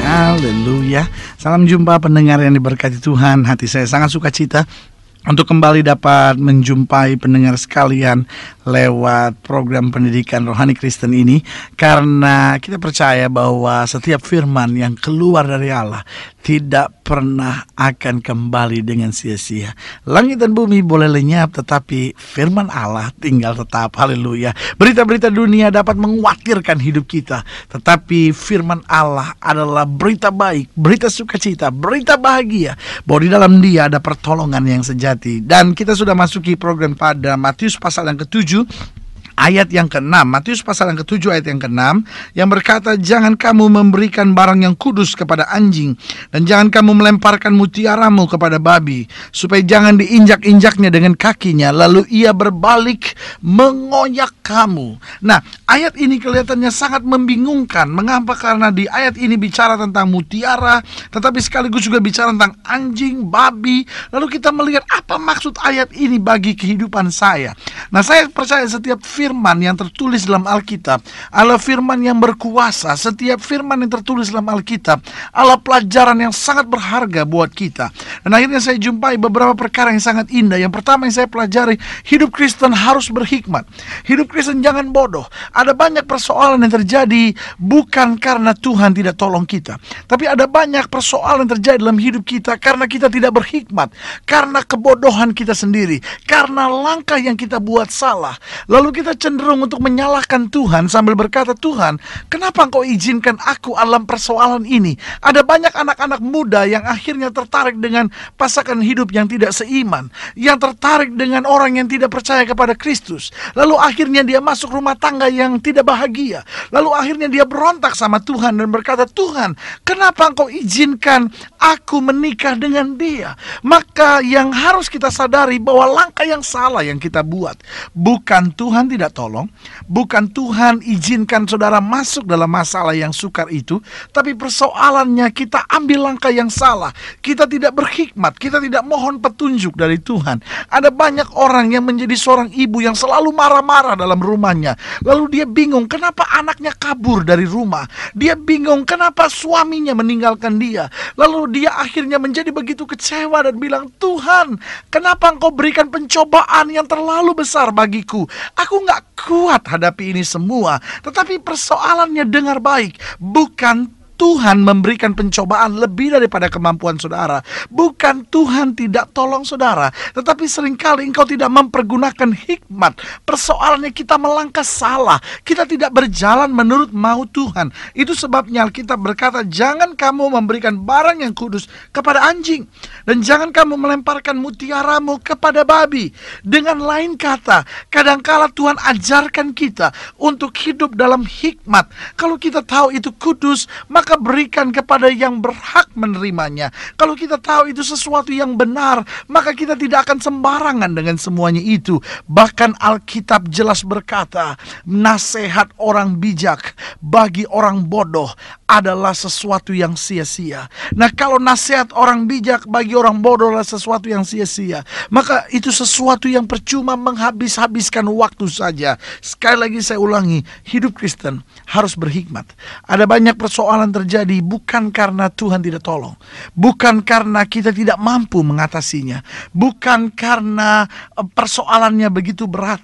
Haleluya. Salam jumpa pendengar yang diberkati Tuhan. Hati saya sangat suka cita untuk kembali dapat menjumpai pendengar sekalian lewat program pendidikan rohani Kristen ini karena kita percaya bahwa setiap firman yang keluar dari Allah tidak pernah akan kembali dengan sia-sia. Langit dan bumi boleh lenyap tetapi firman Allah tinggal tetap. Haleluya. Berita-berita dunia dapat menguatirkan hidup kita, tetapi firman Allah adalah berita baik, berita sukacita, berita bahagia bahwa di dalam Dia ada pertolongan yang sejati dan kita sudah masuki program pada Matius pasal yang ketujuh ayat yang ke-6 Matius pasal yang ke-7 ayat yang ke-6 yang berkata jangan kamu memberikan barang yang kudus kepada anjing dan jangan kamu melemparkan mutiaramu kepada babi supaya jangan diinjak-injaknya dengan kakinya lalu ia berbalik mengoyak kamu nah ayat ini kelihatannya sangat membingungkan mengapa karena di ayat ini bicara tentang mutiara tetapi sekaligus juga bicara tentang anjing babi lalu kita melihat apa maksud ayat ini bagi kehidupan saya nah saya percaya setiap firman firman yang tertulis dalam Alkitab, Allah firman yang berkuasa, setiap firman yang tertulis dalam Alkitab, Allah pelajaran yang sangat berharga buat kita. Dan akhirnya saya jumpai beberapa perkara yang sangat indah. Yang pertama yang saya pelajari, hidup Kristen harus berhikmat. Hidup Kristen jangan bodoh. Ada banyak persoalan yang terjadi bukan karena Tuhan tidak tolong kita, tapi ada banyak persoalan yang terjadi dalam hidup kita karena kita tidak berhikmat, karena kebodohan kita sendiri, karena langkah yang kita buat salah. Lalu kita kita cenderung untuk menyalahkan Tuhan sambil berkata, Tuhan, kenapa engkau izinkan aku alam persoalan ini? Ada banyak anak-anak muda yang akhirnya tertarik dengan pasangan hidup yang tidak seiman, yang tertarik dengan orang yang tidak percaya kepada Kristus. Lalu akhirnya dia masuk rumah tangga yang tidak bahagia. Lalu akhirnya dia berontak sama Tuhan dan berkata, Tuhan, kenapa engkau izinkan aku menikah dengan dia? Maka yang harus kita sadari bahwa langkah yang salah yang kita buat, bukan Tuhan tidak tidak tolong, bukan Tuhan izinkan saudara masuk dalam masalah yang sukar itu, tapi persoalannya kita ambil langkah yang salah. Kita tidak berhikmat, kita tidak mohon petunjuk dari Tuhan. Ada banyak orang yang menjadi seorang ibu yang selalu marah-marah dalam rumahnya. Lalu dia bingung kenapa anaknya kabur dari rumah. Dia bingung kenapa suaminya meninggalkan dia. Lalu dia akhirnya menjadi begitu kecewa dan bilang, "Tuhan, kenapa engkau berikan pencobaan yang terlalu besar bagiku? Aku nggak kuat hadapi ini semua. Tetapi persoalannya dengar baik, bukan Tuhan memberikan pencobaan lebih daripada kemampuan saudara. Bukan Tuhan tidak tolong saudara, tetapi seringkali engkau tidak mempergunakan hikmat. Persoalannya kita melangkah salah, kita tidak berjalan menurut mau Tuhan. Itu sebabnya kita berkata, "Jangan kamu memberikan barang yang kudus kepada anjing dan jangan kamu melemparkan mutiaramu kepada babi." Dengan lain kata, kadangkala Tuhan ajarkan kita untuk hidup dalam hikmat. Kalau kita tahu itu kudus, maka maka berikan kepada yang berhak menerimanya. Kalau kita tahu itu sesuatu yang benar, maka kita tidak akan sembarangan dengan semuanya itu. Bahkan Alkitab jelas berkata, nasihat orang bijak bagi orang bodoh adalah sesuatu yang sia-sia. Nah, kalau nasihat orang bijak bagi orang bodoh adalah sesuatu yang sia-sia, maka itu sesuatu yang percuma menghabis-habiskan waktu saja. Sekali lagi saya ulangi, hidup Kristen harus berhikmat. Ada banyak persoalan terjadi bukan karena Tuhan tidak tolong, bukan karena kita tidak mampu mengatasinya, bukan karena eh, persoalannya begitu berat,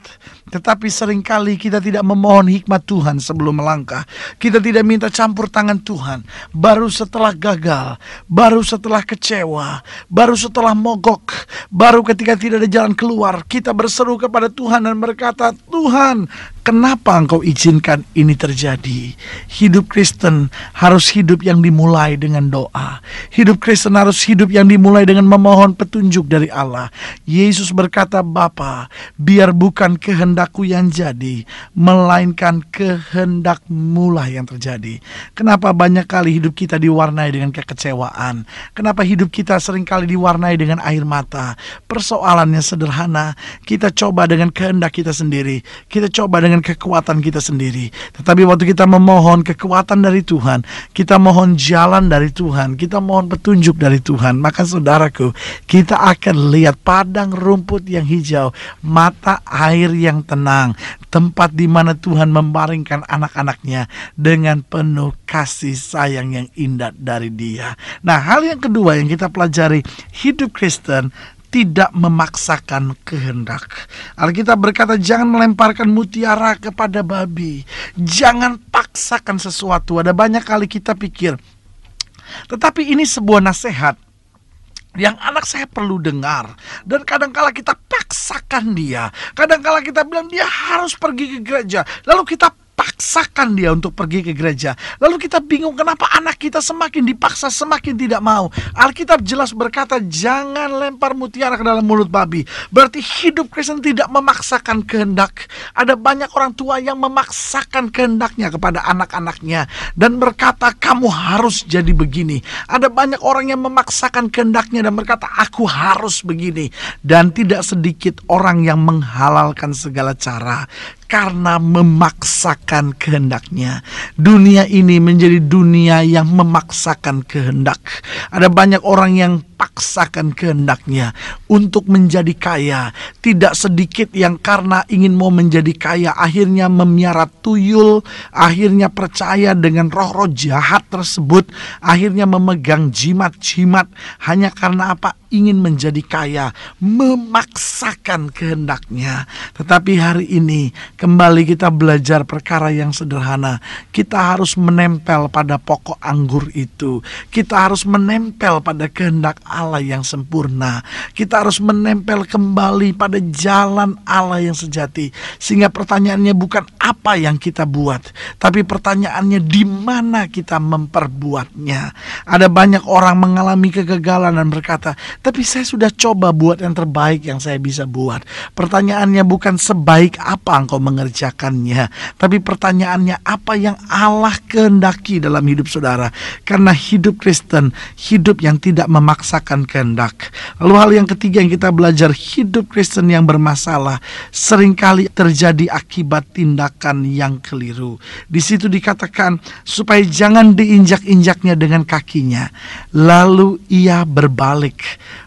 tetapi seringkali kita tidak memohon hikmat Tuhan sebelum melangkah. Kita tidak minta campur tangan Tuhan. Baru setelah gagal, baru setelah kecewa, baru setelah mogok, baru ketika tidak ada jalan keluar, kita berseru kepada Tuhan dan berkata, "Tuhan, kenapa engkau izinkan ini terjadi?" Hidup Kristen harus hidup yang dimulai dengan doa. Hidup Kristen harus hidup yang dimulai dengan memohon petunjuk dari Allah. Yesus berkata, "Bapa, biar bukan kehendak kehendakku yang jadi, melainkan kehendakmu lah yang terjadi. Kenapa banyak kali hidup kita diwarnai dengan kekecewaan? Kenapa hidup kita sering kali diwarnai dengan air mata? Persoalannya sederhana, kita coba dengan kehendak kita sendiri, kita coba dengan kekuatan kita sendiri. Tetapi waktu kita memohon kekuatan dari Tuhan, kita mohon jalan dari Tuhan, kita mohon petunjuk dari Tuhan, maka saudaraku, kita akan lihat padang rumput yang hijau, mata air yang tenang, tempat di mana Tuhan membaringkan anak-anaknya dengan penuh kasih sayang yang indah dari Dia. Nah, hal yang kedua yang kita pelajari, hidup Kristen tidak memaksakan kehendak. Alkitab berkata jangan melemparkan mutiara kepada babi. Jangan paksakan sesuatu. Ada banyak kali kita pikir. Tetapi ini sebuah nasihat yang anak saya perlu dengar dan kadangkala kita paksakan dia kadangkala kita bilang dia harus pergi ke gereja lalu kita paksakan dia untuk pergi ke gereja. Lalu kita bingung kenapa anak kita semakin dipaksa semakin tidak mau. Alkitab jelas berkata jangan lempar mutiara ke dalam mulut babi. Berarti hidup Kristen tidak memaksakan kehendak. Ada banyak orang tua yang memaksakan kehendaknya kepada anak-anaknya dan berkata kamu harus jadi begini. Ada banyak orang yang memaksakan kehendaknya dan berkata aku harus begini dan tidak sedikit orang yang menghalalkan segala cara karena memaksakan kehendaknya. Dunia ini menjadi dunia yang memaksakan kehendak. Ada banyak orang yang paksakan kehendaknya untuk menjadi kaya. Tidak sedikit yang karena ingin mau menjadi kaya akhirnya memiara tuyul, akhirnya percaya dengan roh-roh jahat tersebut, akhirnya memegang jimat-jimat hanya karena apa? ingin menjadi kaya, memaksakan kehendaknya. Tetapi hari ini kembali kita belajar perkara yang sederhana. Kita harus menempel pada pokok anggur itu. Kita harus menempel pada kehendak Allah yang sempurna. Kita harus menempel kembali pada jalan Allah yang sejati. Sehingga pertanyaannya bukan apa yang kita buat, tapi pertanyaannya di mana kita memperbuatnya. Ada banyak orang mengalami kegagalan dan berkata, "Tapi saya sudah coba buat yang terbaik yang saya bisa buat." Pertanyaannya bukan sebaik apa engkau mengerjakannya, tapi pertanyaannya apa yang Allah kehendaki dalam hidup saudara. Karena hidup Kristen, hidup yang tidak memaksa memaksakan kehendak. Lalu hal yang ketiga yang kita belajar hidup Kristen yang bermasalah seringkali terjadi akibat tindakan yang keliru. Di situ dikatakan supaya jangan diinjak-injaknya dengan kakinya. Lalu ia berbalik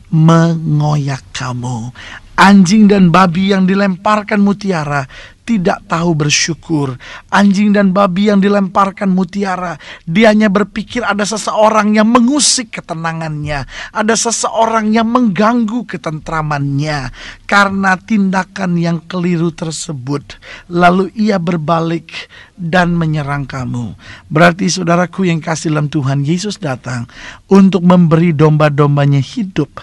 mengoyak kamu. Anjing dan babi yang dilemparkan mutiara tidak tahu bersyukur. Anjing dan babi yang dilemparkan mutiara, dianya berpikir ada seseorang yang mengusik ketenangannya, ada seseorang yang mengganggu ketentramannya karena tindakan yang keliru tersebut. Lalu ia berbalik dan menyerang kamu. Berarti saudaraku yang kasih dalam Tuhan, Yesus datang untuk memberi domba-dombanya hidup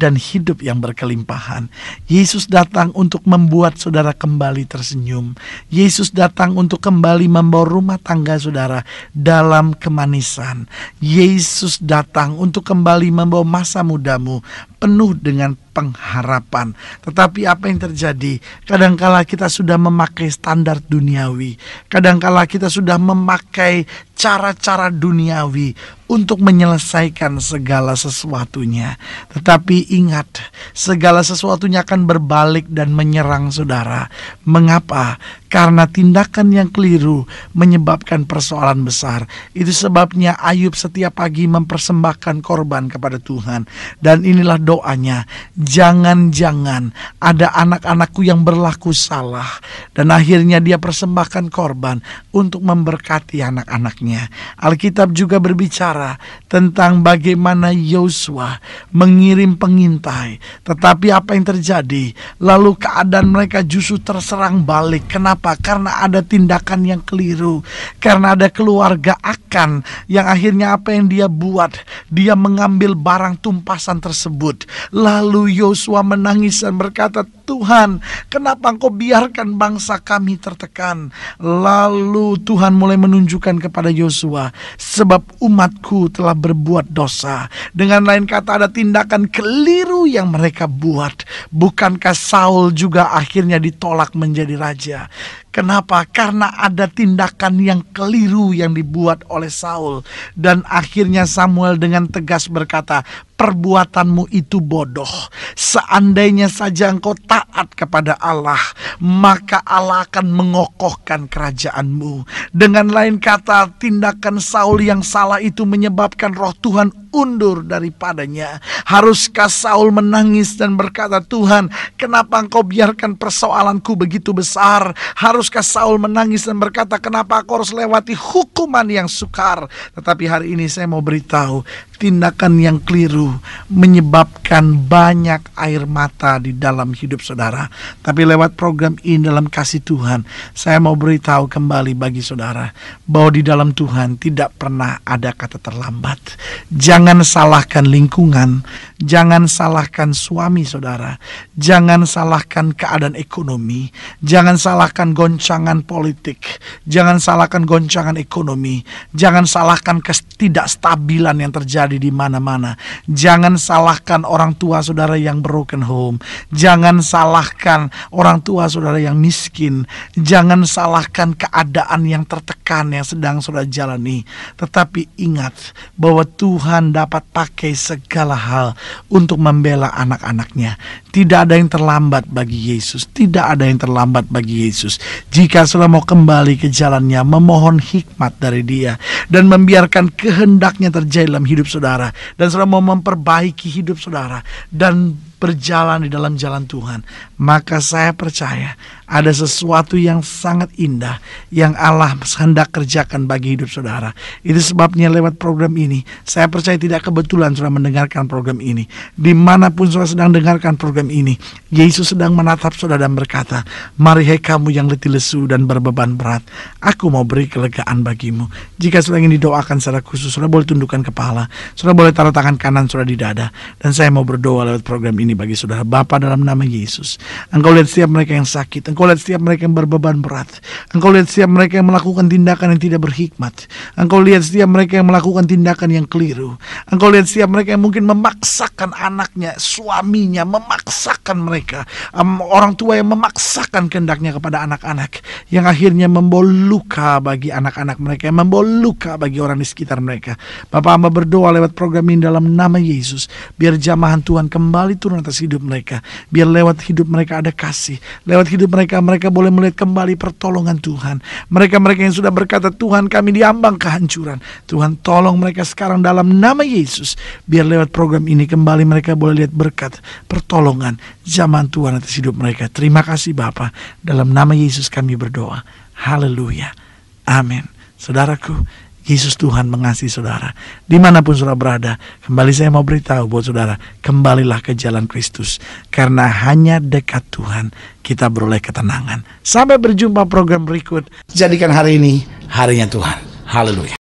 dan hidup yang berkelimpahan. Yesus datang untuk membuat saudara kembali tersenyum. Yesus datang untuk kembali membawa rumah tangga saudara dalam kemanisan. Yesus datang untuk kembali membawa masa mudamu penuh dengan pengharapan. Tetapi apa yang terjadi? Kadangkala kita sudah memakai standar duniawi. Kadangkala kita sudah memakai cara-cara duniawi untuk menyelesaikan segala sesuatunya. Tetapi ingat, segala sesuatunya akan berbalik dan menyerang saudara. Mengapa? Karena tindakan yang keliru menyebabkan persoalan besar. Itu sebabnya Ayub setiap pagi mempersembahkan korban kepada Tuhan. Dan inilah doanya jangan-jangan ada anak-anakku yang berlaku salah dan akhirnya dia persembahkan korban untuk memberkati anak-anaknya. Alkitab juga berbicara tentang bagaimana Yosua mengirim pengintai, tetapi apa yang terjadi? Lalu keadaan mereka justru terserang balik. Kenapa? Karena ada tindakan yang keliru, karena ada keluarga akan yang akhirnya apa yang dia buat, dia mengambil barang tumpasan tersebut. Lalu Yosua menangis dan berkata, Tuhan, kenapa engkau biarkan bangsa kami tertekan? Lalu Tuhan mulai menunjukkan kepada Yosua, sebab umatku telah berbuat dosa. Dengan lain kata ada tindakan keliru yang mereka buat. Bukankah Saul juga akhirnya ditolak menjadi raja? Kenapa? Karena ada tindakan yang keliru yang dibuat oleh Saul dan akhirnya Samuel dengan tegas berkata, "Perbuatanmu itu bodoh. Seandainya saja engkau taat kepada Allah, maka Allah akan mengokohkan kerajaanmu. Dengan lain kata, tindakan Saul yang salah itu menyebabkan roh Tuhan undur daripadanya. Haruskah Saul menangis dan berkata, Tuhan, kenapa engkau biarkan persoalanku begitu besar? Haruskah Saul menangis dan berkata, kenapa aku harus lewati hukuman yang sukar? Tetapi hari ini saya mau beritahu, tindakan yang keliru menyebabkan banyak air mata di dalam hidup saudara. Tapi lewat program ini dalam kasih Tuhan, saya mau beritahu kembali bagi saudara bahwa di dalam Tuhan tidak pernah ada kata terlambat. Jangan Jangan salahkan lingkungan, jangan salahkan suami saudara, jangan salahkan keadaan ekonomi, jangan salahkan goncangan politik, jangan salahkan goncangan ekonomi, jangan salahkan ketidakstabilan yang terjadi di mana-mana, jangan salahkan orang tua saudara yang broken home, jangan salahkan orang tua saudara yang miskin, jangan salahkan keadaan yang tertekan yang sedang saudara jalani, tetapi ingat bahwa Tuhan dapat pakai segala hal untuk membela anak-anaknya tidak ada yang terlambat bagi Yesus. Tidak ada yang terlambat bagi Yesus. Jika saudara mau kembali ke jalannya, memohon hikmat dari dia. Dan membiarkan kehendaknya terjadi dalam hidup saudara. Dan saudara mau memperbaiki hidup saudara. Dan berjalan di dalam jalan Tuhan. Maka saya percaya ada sesuatu yang sangat indah yang Allah hendak kerjakan bagi hidup saudara. Itu sebabnya lewat program ini, saya percaya tidak kebetulan saudara mendengarkan program ini. Dimanapun saudara sedang dengarkan program jam ini, Yesus sedang menatap saudara dan berkata, Mari hei kamu yang letih lesu dan berbeban berat, aku mau beri kelegaan bagimu. Jika saudara ingin didoakan secara khusus, saudara boleh tundukkan kepala, saudara boleh taruh tangan kanan saudara di dada, dan saya mau berdoa lewat program ini bagi saudara Bapa dalam nama Yesus. Engkau lihat setiap mereka yang sakit, engkau lihat setiap mereka yang berbeban berat, engkau lihat setiap mereka yang melakukan tindakan yang tidak berhikmat, engkau lihat setiap mereka yang melakukan tindakan yang keliru, engkau lihat setiap mereka yang mungkin memaksakan anaknya, suaminya, memaksa memaksakan mereka, um, orang tua yang memaksakan kehendaknya kepada anak-anak, yang akhirnya membawa luka bagi anak-anak mereka, yang membawa luka bagi orang di sekitar mereka. Bapak hamba berdoa lewat program ini dalam nama Yesus, biar jamahan Tuhan kembali turun atas hidup mereka, biar lewat hidup mereka ada kasih, lewat hidup mereka mereka boleh melihat kembali pertolongan Tuhan. Mereka-mereka yang sudah berkata Tuhan kami diambang kehancuran, Tuhan tolong mereka sekarang dalam nama Yesus, biar lewat program ini kembali mereka boleh lihat berkat pertolongan pertolongan zaman Tuhan atas hidup mereka. Terima kasih Bapa. Dalam nama Yesus kami berdoa. Haleluya. Amin. Saudaraku, Yesus Tuhan mengasihi saudara. Dimanapun saudara berada, kembali saya mau beritahu buat saudara, kembalilah ke jalan Kristus. Karena hanya dekat Tuhan kita beroleh ketenangan. Sampai berjumpa program berikut. Jadikan hari ini harinya Tuhan. Haleluya.